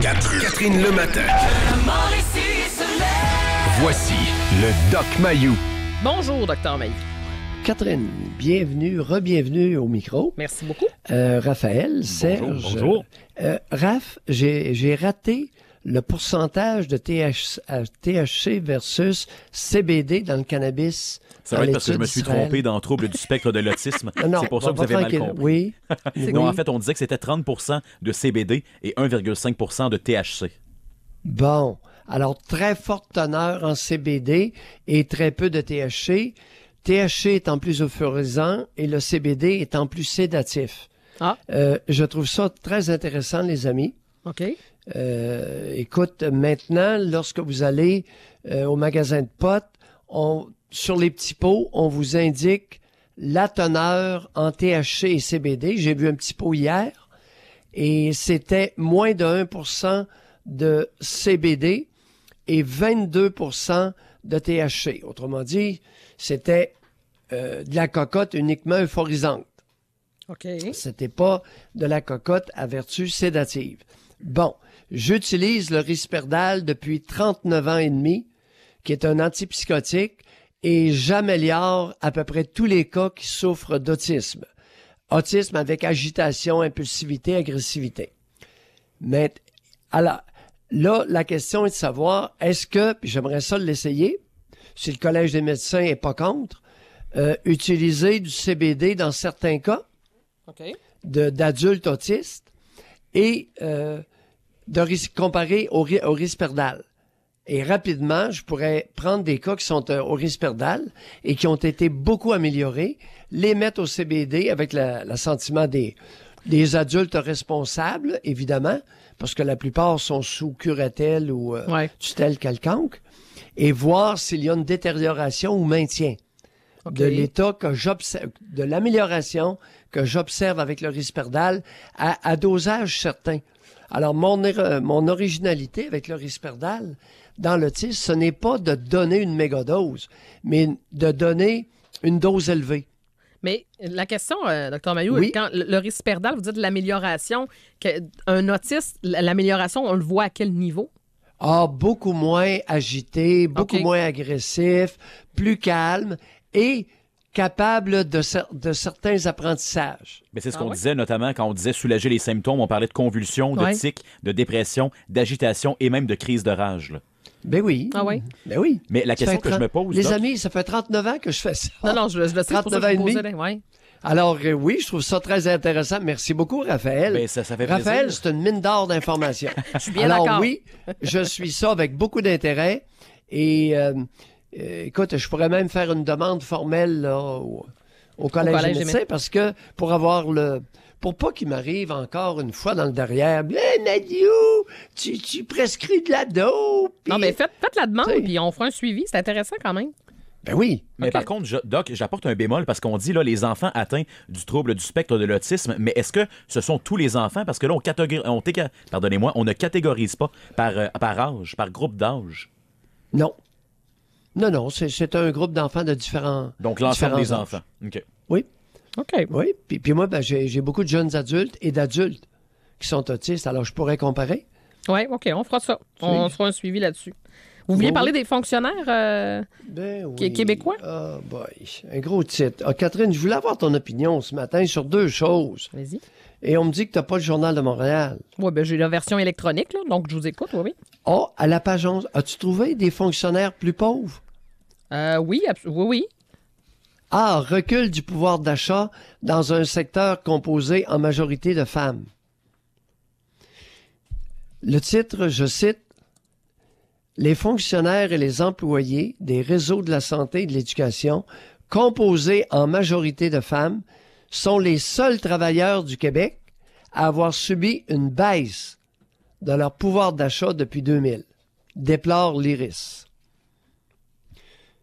Catherine, le matin. Voici le Doc Mayou. Bonjour, Docteur Mayou. Catherine, bienvenue, re-bienvenue au micro. Merci beaucoup. Euh, Raphaël, c'est Bonjour. Euh, Raph, j'ai raté le pourcentage de THC euh, versus CBD dans le cannabis. Ça va être parce que je me suis trompé dans le trouble du spectre de l'autisme. C'est pour ça que vous avez mal compris. Oui. non, en fait, on disait que c'était 30 de CBD et 1,5 de THC. Bon. Alors, très forte teneur en CBD et très peu de THC. THC étant plus euphorisant et le CBD étant plus sédatif. Ah. Euh, je trouve ça très intéressant, les amis. OK. Euh, écoute, maintenant, lorsque vous allez euh, au magasin de potes, sur les petits pots, on vous indique la teneur en THC et CBD. J'ai vu un petit pot hier et c'était moins de 1% de CBD et 22% de THC. Autrement dit, c'était euh, de la cocotte uniquement euphorisante. OK. C'était pas de la cocotte à vertu sédative. Bon, J'utilise le risperdal depuis 39 ans et demi, qui est un antipsychotique, et j'améliore à peu près tous les cas qui souffrent d'autisme. Autisme avec agitation, impulsivité, agressivité. Mais alors, là, la question est de savoir, est-ce que, puis j'aimerais ça l'essayer, si le Collège des médecins n'est pas contre, euh, utiliser du CBD dans certains cas de d'adultes autistes et euh, de risque, comparé au, Risperdal. Et rapidement, je pourrais prendre des cas qui sont euh, au Risperdal et qui ont été beaucoup améliorés, les mettre au CBD avec l'assentiment des, des adultes responsables, évidemment, parce que la plupart sont sous curatelle ou euh, tutelle quelconque, et voir s'il y a une détérioration ou maintien de l'état que j'observe, de l'amélioration que j'observe avec le risperdal à, à dosage certain. Alors, euh, mon, originalité avec le risperdal dans l'autisme, ce n'est pas de donner une méga mais de donner une dose élevée. Mais la question, euh, Dr Mayou, quand le, risperdal, vous dites l'amélioration, un autiste, l'amélioration, on le voit à quel niveau? Ah, beaucoup moins agité, beaucoup moins agressif, plus calme et capable de, certains apprentissages. Mais c'est ce ah qu'on disait notamment quand on disait soulager les symptômes. On parlait de convulsions, de tics, de dépression, d'agitation et même de crise de rage. Là. Ben oui. Ah oui? Ben oui. Mais la question que je me pose. Les amis, ça fait 39 ans que je fais ça. Non, non, je, le sais, 39 ans et demi. Alors euh, oui, je trouve ça très intéressant. Merci beaucoup, Raphaël. Ben, ça, ça fait Raphaël, c'est une mine d'or d'informations. je suis bien Alors oui, je suis ça avec beaucoup d'intérêt. Et euh, euh, écoute, je pourrais même faire une demande formelle au, collège, des médecins parce que pour avoir le pour pas qu'il m'arrive encore une fois dans le derrière, Eh, Nadio, tu, tu, prescris de la dope. Non, mais faites, la demande, puis on fera un suivi. C'est intéressant quand même. Ben oui. Mais par contre, Doc, j'apporte un bémol parce qu'on dit là les enfants atteints du trouble du spectre de l'autisme, mais est-ce que ce sont tous les enfants parce que là on on ne catégorise pas par, euh, par âge, par groupe d'âge. Non, non, non, c'est un groupe d'enfants de différents. Donc l'ensemble des enfants. OK. Oui. OK. Oui. Puis, moi, ben, j'ai beaucoup de jeunes adultes et d'adultes qui sont autistes, alors je pourrais comparer. Oui, OK, on fera ça. On fera un suivi là-dessus. Vous vouliez parler des fonctionnaires euh, ben oui. québécois? Ah, oh boy, un gros titre. Ah, Catherine, je voulais avoir ton opinion ce matin sur deux choses. Vas-y et on me dit que tu n'as pas le Journal de Montréal. Oui, ben j'ai la version électronique, donc je vous écoute, oui, oui. Oh, à la page 11, as-tu trouvé des fonctionnaires plus pauvres? Euh, oui, oui, oui. Ah, recul du pouvoir d'achat dans un secteur composé en majorité de femmes. Le titre, je cite, Les fonctionnaires et les employés des réseaux de la santé et de l'éducation composés en majorité de femmes sont les seuls travailleurs du Québec à avoir subi une baisse de leur pouvoir d'achat depuis 2000, déplore l'IRIS.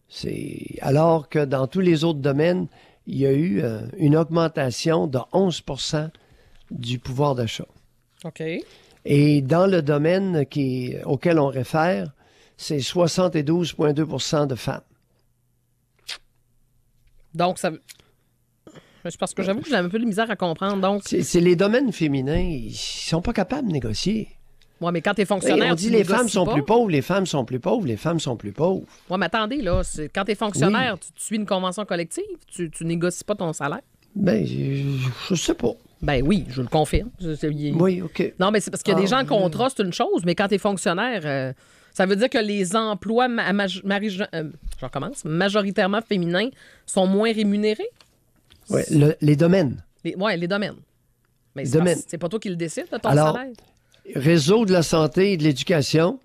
C'est alors que dans tous les autres domaines, il y a eu euh, une augmentation de 11 du pouvoir d'achat. OK. Et dans le domaine qui, auquel on réfère, c'est 72,2 de femmes. Donc, ça, je ben, que j'avoue que j'ai un peu de misère à comprendre. Donc, c'est les domaines féminins, ils sont pas capables de négocier. Oui, mais quand tu es fonctionnaire. Oui, on dit les femmes sont plus pauvres, les femmes sont plus pauvres, les femmes sont plus pauvres. Oui, mais attendez, là, quand es fonctionnaire, tu, suis une convention collective, tu, négocies pas ton salaire. Ben, je, sais pas. Ben oui, je le confirme. oui, OK. Non, mais c'est parce qu'il y a des ah, gens en contrat, c'est une chose, mais quand tu es fonctionnaire, euh, ça veut dire que les emplois euh, majoritairement féminins sont moins rémunérés? Ouais, les domaines. Oui, les domaines. Mais les domaines. c'est pas toi qui le décide, ton Alors, Réseau de la santé et de l'éducation.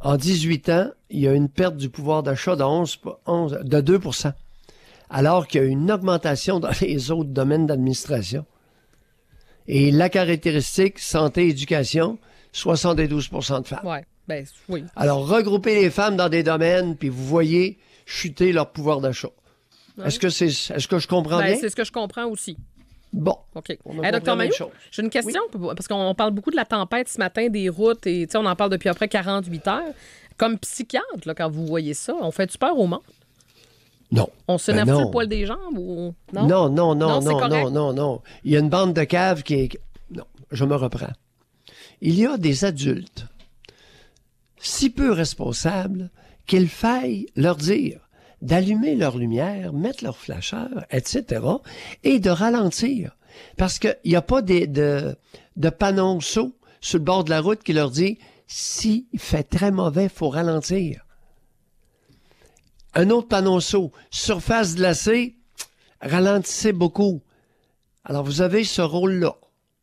En 18 ans, il y a une perte du pouvoir d'achat de, de 2 alors qu'il y a une augmentation dans les autres domaines d'administration. Et la caractéristique santé-éducation, 72 de femmes. Ouais, ben, oui. Alors, regroupez les femmes dans des domaines, puis vous voyez chuter leur pouvoir d'achat. Est-ce que c'est est-ce que je comprends ben, bien? C'est ce que je comprends aussi. Bon. OK. Eh, docteur Mayou, j'ai une question, parce qu'on parle beaucoup de la tempête ce matin, des routes, et on en parle depuis après 48 heures. Comme psychiatre, là, quand vous voyez ça, on fait-tu peur au monde? Non. On se ben le poil des jambes ou non? Non, non, non, non, non, non, Il y a une bande de caves qui est. Non, je me reprends. Il y a des adultes si peu responsables qu'il faille leur dire d'allumer leur lumière, mettre leur flasheur, etc., et de ralentir. Parce qu'il n'y a pas de, de, sur le bord de la route qui leur dit si fait très mauvais, faut ralentir. Un autre panonceau, surface glacée, ralentissez beaucoup. Alors vous avez ce rôle-là.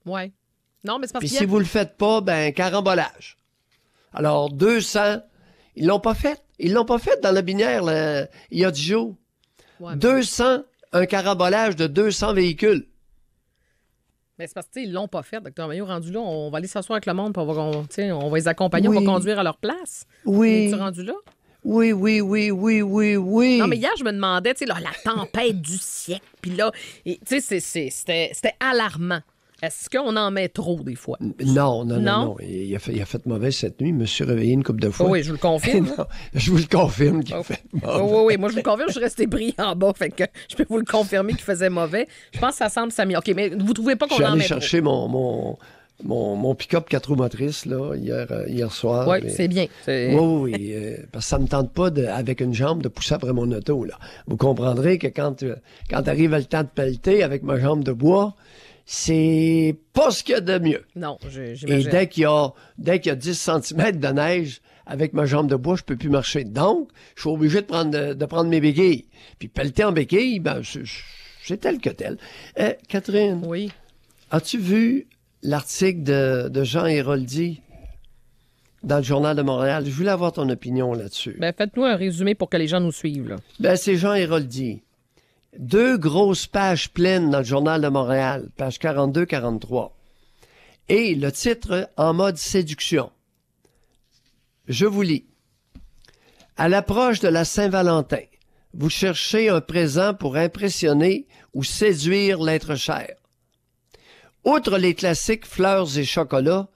Oui. Non, mais c'est parce Puis si vous vous le faites pas, ben carambolage. Alors 200 ils l'ont pas fait. Ils l'ont pas fait dans la binière il y a du jours. 200, un carabolage de 200 véhicules. Mais c'est parce qu'ils l'ont pas fait, docteur Maillot. Rendu là, on va aller s'asseoir avec le monde, pour on va, va les accompagner, on va conduire à leur place. Oui. Es tu rendu là? Oui, oui, oui, oui, oui, oui. Non, mais hier, je me demandais, tu sais, la tempête du siècle, puis là, tu sais, c'était alarmant. Est-ce qu'on en met trop des fois? Non, non, non. non. Il, a fait, il, mauvais cette nuit. Monsieur, me suis réveillé une couple de fois. oui, je vous le confirme. Hein? je vous le confirme qu'il oh. fait mauvais. oui, oui, moi je vous le confirme. Je suis resté brillant en bas. Fait que je peux vous le confirmer qu'il faisait mauvais. Je pense que ça semble s'améliorer. OK, mais vous ne trouvez pas qu'on en met trop? Je chercher mon, mon mon, mon pick-up quatre roues motrices là, hier, euh, hier soir. Oui, c'est bien. Oui, oui, oui euh, parce que ça ne me tente pas, avec une jambe, de pousser après mon auto. Là. Vous comprendrez que quand, euh, quand arrive le temps de pelleter avec ma jambe de bois, c'est pas ce qu'il y a de mieux. Non, j'imagine. Et dès qu'il y a, dès qu'il 10 cm de neige, avec ma jambe de bois, je peux plus marcher. Donc, je suis obligé de prendre, de, prendre mes béquilles. Puis pelleter en béquilles, ben, c'est tel que tel. Euh, Catherine. Oui. As-tu vu l'article de, Jean Héroldi dans le Journal de Montréal? Je voulais avoir ton opinion là-dessus. Ben, faites-nous un résumé pour que les gens nous suivent, ben, c'est Jean Héroldi deux grosses pages pleines dans le journal de Montréal, page 42-43. Et le titre en mode séduction. Je vous lis. À l'approche de la Saint-Valentin, vous cherchez un présent pour impressionner ou séduire l'être cher. Outre les classiques fleurs et chocolats,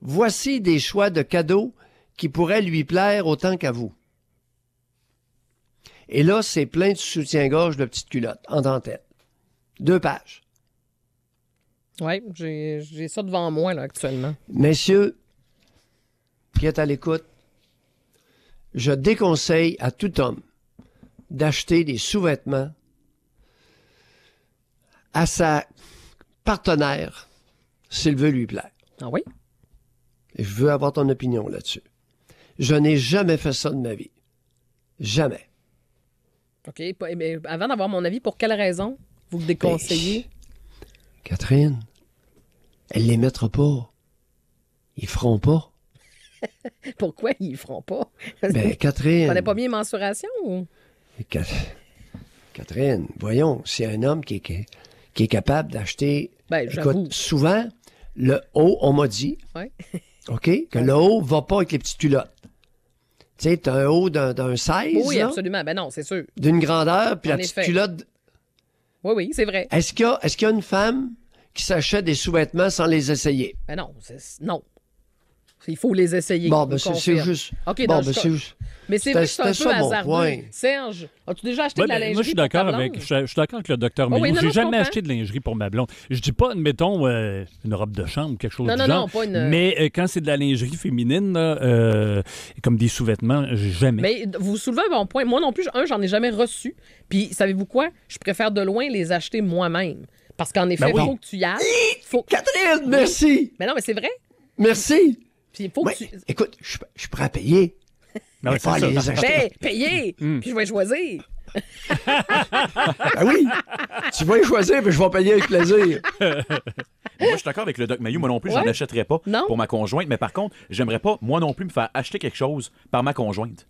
voici des choix de cadeaux qui pourraient lui plaire autant qu'à vous. Et là, c'est plein de soutien-gorge de petites culottes en dentelle. Deux pages. Oui, j'ai ça devant moi là, actuellement. Messieurs, qui êtes à l'écoute, je déconseille à tout homme d'acheter des sous-vêtements à sa partenaire s'il veut lui plaire. Ah oui? je veux avoir ton opinion là-dessus. Je n'ai jamais fait ça de ma vie. Jamais. OK. Mais eh ben, avant d'avoir mon avis, pour quelle raison vous le déconseillez? Ben, Catherine, elle les mettra pas. Ils feront pas. Pourquoi ils feront pas? Ben, Catherine. On n'a pas mis mensuration ou? Catherine, voyons, c'est un homme qui est, qui est capable d'acheter. Ben, j'avoue. souvent, le haut, on m'a dit. OK? Que le haut va pas avec les petites culottes. Tu sais, un haut d'un 16. Oui, absolument. Ben non, c'est sûr. D'une grandeur, puis la petite culotte. Oui, oui, c'est vrai. Est-ce qu'il y, y, a une femme qui s'achète des sous-vêtements sans les essayer? Ben non, c'est... non. Il faut les essayer. Bon, ben c'est juste. bon, ben juste... Mais c'est vrai que c'est un peu ça, Serge, as-tu déjà acheté de la ben, lingerie? Moi, je suis d'accord avec, le docteur ah mais je n'ai J'ai jamais acheté de lingerie pour ma blonde. Je dis pas, mettons, euh, une robe de chambre, quelque chose non, du non, genre. Non, pas une... Euh, mais euh, quand c'est de la lingerie féminine, comme des sous-vêtements, jamais. Mais vous soulevez un bon point. Moi non plus, un, j'en ai jamais reçu. Puis, savez-vous quoi? Je préfère de loin les acheter moi-même. Parce qu'en ben effet, il faut que tu y ailles. Catherine, merci! Mais non, mais c'est vrai. Merci! Puis faut que Écoute, je, suis prêt à payer. mais pas les acheter. Ben, payer, hmm. puis je vais choisir. Ah oui, tu vas y choisir, puis je vais payer avec plaisir. moi, je suis d'accord avec le Doc Mayu, Moi non plus, je n'achèterai pas pour ma conjointe. Mais par contre, j'aimerais pas, moi non plus, me faire acheter quelque chose par ma conjointe.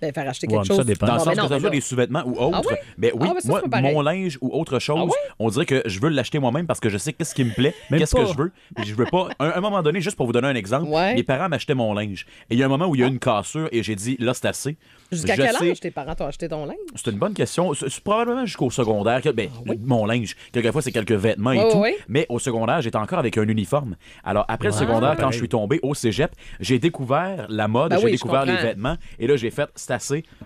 Ben, faire acheter quelque chose. Ça dépend. Dans le sens que ça soit des sous-vêtements ou ah autre. Mais ben oui, ah, ben moi, mon linge ou autre ah chose, on dirait que je veux l'acheter moi-même parce que je sais qu'est-ce qui me plaît, qu'est-ce que je veux. Je veux pas. À un, moment donné, juste pour vous donner un exemple, mes parents m'achetaient mon linge. Et il y a un moment où il y a une cassure et j'ai dit, là, c'est assez. Jusqu'à quel âge tes parents t'ont acheté ton linge? C'est une bonne question. probablement jusqu'au secondaire. Ben, Mon linge, quelquefois, c'est quelques vêtements et tout. Mais au secondaire, j'étais encore avec un uniforme. Alors, après le secondaire, quand je suis tombé au cégep, j'ai découvert la mode, ben j'ai découvert les vêtements. Et là, j'ai fait,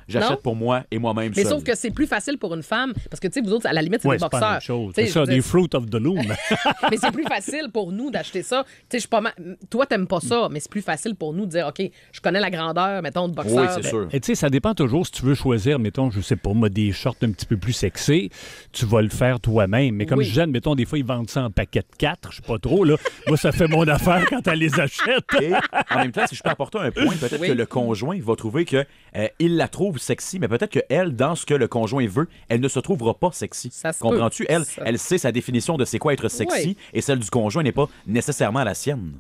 j'achète pour moi et moi-même. Mais sauf que c'est plus facile pour une femme, parce que, tu sais, vous autres, à la limite, c'est des boxeurs. C'est ça, des fruits of the loom. mais c'est plus facile pour nous d'acheter ça. Tu sais, pas Toi, t'aimes pas ça, mais c'est plus facile pour nous de dire, OK, je connais la grandeur, mettons, de boxeur. Oui, c'est ben sûr. Et tu sais, ça dépend toujours si tu veux choisir, mettons, je sais pas, moi, des shorts un petit peu plus sexy, tu vas le faire toi-même. Mais comme je gêne mettons, des fois, ils vendent ça en paquet de 4, je sais pas trop, là. moi, ça fait mon affaire quand elle les achète. et en même temps, si je peux apporter un point, peut-être que le conjoint va trouver que euh, il la trouve sexy, mais peut-être que elle, dans ce que le conjoint veut, elle ne se trouvera pas sexy. Comprends-tu? Elle, elle sait sa définition de c'est quoi être sexy et celle du conjoint n'est pas nécessairement la sienne.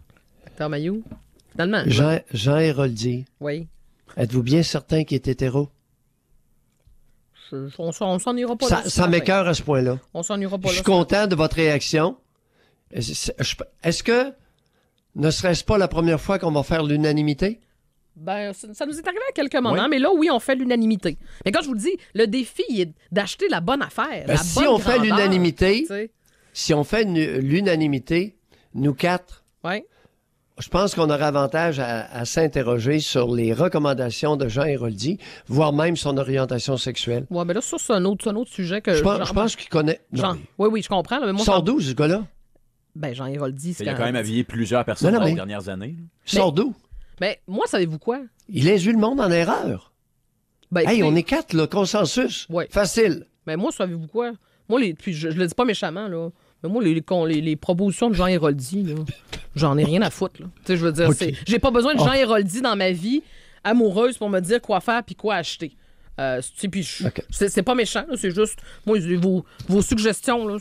Docteur Mayou, finalement. Jean, Jean Oui. Êtes-vous bien certain qu'il est hétéro? On, s'en ira pas Ça, ça m'écœure à ce point-là. On s'en ira pas Je suis content de votre réaction. Est-ce que ne serait-ce pas la première fois qu'on va faire l'unanimité? Ben, ça, nous est arrivé à quelques moments, mais là, oui, on fait l'unanimité. Mais quand je vous le dis, le défi est d'acheter la bonne affaire. Ben, si, on fait l'unanimité, si on fait l'unanimité, nous quatre, je pense qu'on aura avantage à, s'interroger sur les recommandations de Jean Héroldi, voire même son orientation sexuelle. Oui, mais là, ça, c'est un, un autre, sujet que... Je, pense, qu'il connaît... Jean, Oui, oui, je comprends. ce gars-là? Ben, Jean Héroldi, c'est... Il a quand même avié plusieurs personnes dans les dernières années. Sort d'où? Mais ben, moi, savez-vous quoi? Il eu le monde en erreur. Ben, hey, on est quatre, là, consensus. Facile. Mais ben, moi, savez-vous quoi? Moi, les... puis je, le dis pas méchamment, là. Mais moi, les, les, propositions de Jean Héroldi, j'en ai rien à foutre. je veux dire, j'ai pas besoin de ah. Jean oh. dans ma vie amoureuse pour me dire quoi faire puis quoi acheter. Euh, c'est pas méchant, c'est juste, moi, vos, vos suggestions,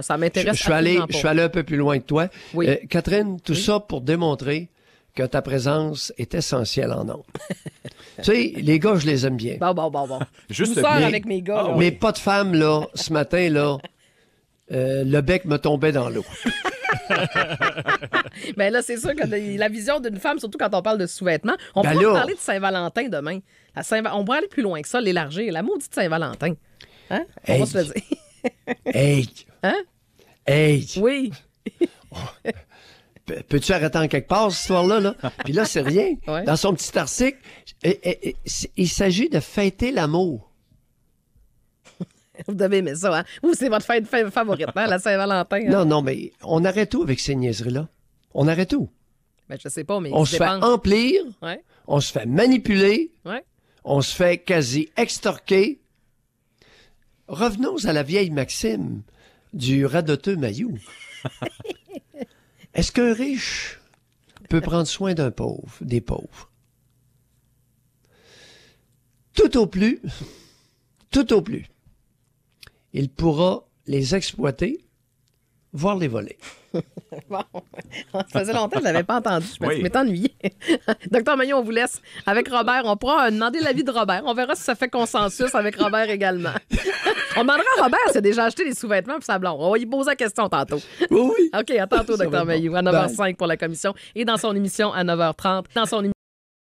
ça, m'intéresse. Je, je, suis allé un peu plus loin que toi. Euh, Catherine, tout ça pour démontrer que ta présence est essentielle en nom. tu sais, les gars, je les aime bien. Bon, bon, bon, bon. Juste avec mes gars. Ah mais pas de femme, là, ce matin, là, euh, le bec me tombait dans l'eau. Mais ben là, c'est sûr que la vision d'une femme, surtout quand on parle de sous-vêtements, on ben parler de Saint-Valentin demain. La on pourrait aller plus loin que ça, l'élargir. La maudite Saint-Valentin. Hein? On va se le dire. hey! Hein? Hey! Oui! Oh peux-tu arrêter en quelque part, cette histoire-là? Là? Puis là, c'est rien. Dans son petit article, il s'agit de fêter l'amour. Vous devez aimer ça, hein? Ou c'est votre fête favorite, hein, la Saint-Valentin. Hein? Non, non, mais on arrête tout avec ces niaiseries-là. On arrête tout. Ben, je sais pas, mais. On se fait emplir, on se fait manipuler, on se fait quasi extorquer. Revenons à la vieille maxime du radoteux Maillot. Est-ce qu'un riche peut prendre soin d'un pauvre, des pauvres? Tout au plus, tout au plus, il pourra les exploiter voir les volets. bon, ça faisait longtemps que je l'avais pas entendu. Je m'étais ennuyé. Docteur Maillot, on vous laisse avec Robert. On pourra euh, demander l'avis de Robert. On verra si ça fait consensus avec Robert également. on demandera à Robert s'il a déjà acheté des sous-vêtements pour sa blonde. On va lui poser la question tantôt. Oui, oui. OK, à tantôt, Docteur Maillot, à 9h05 pour la commission et dans son émission à 9h30. Dans son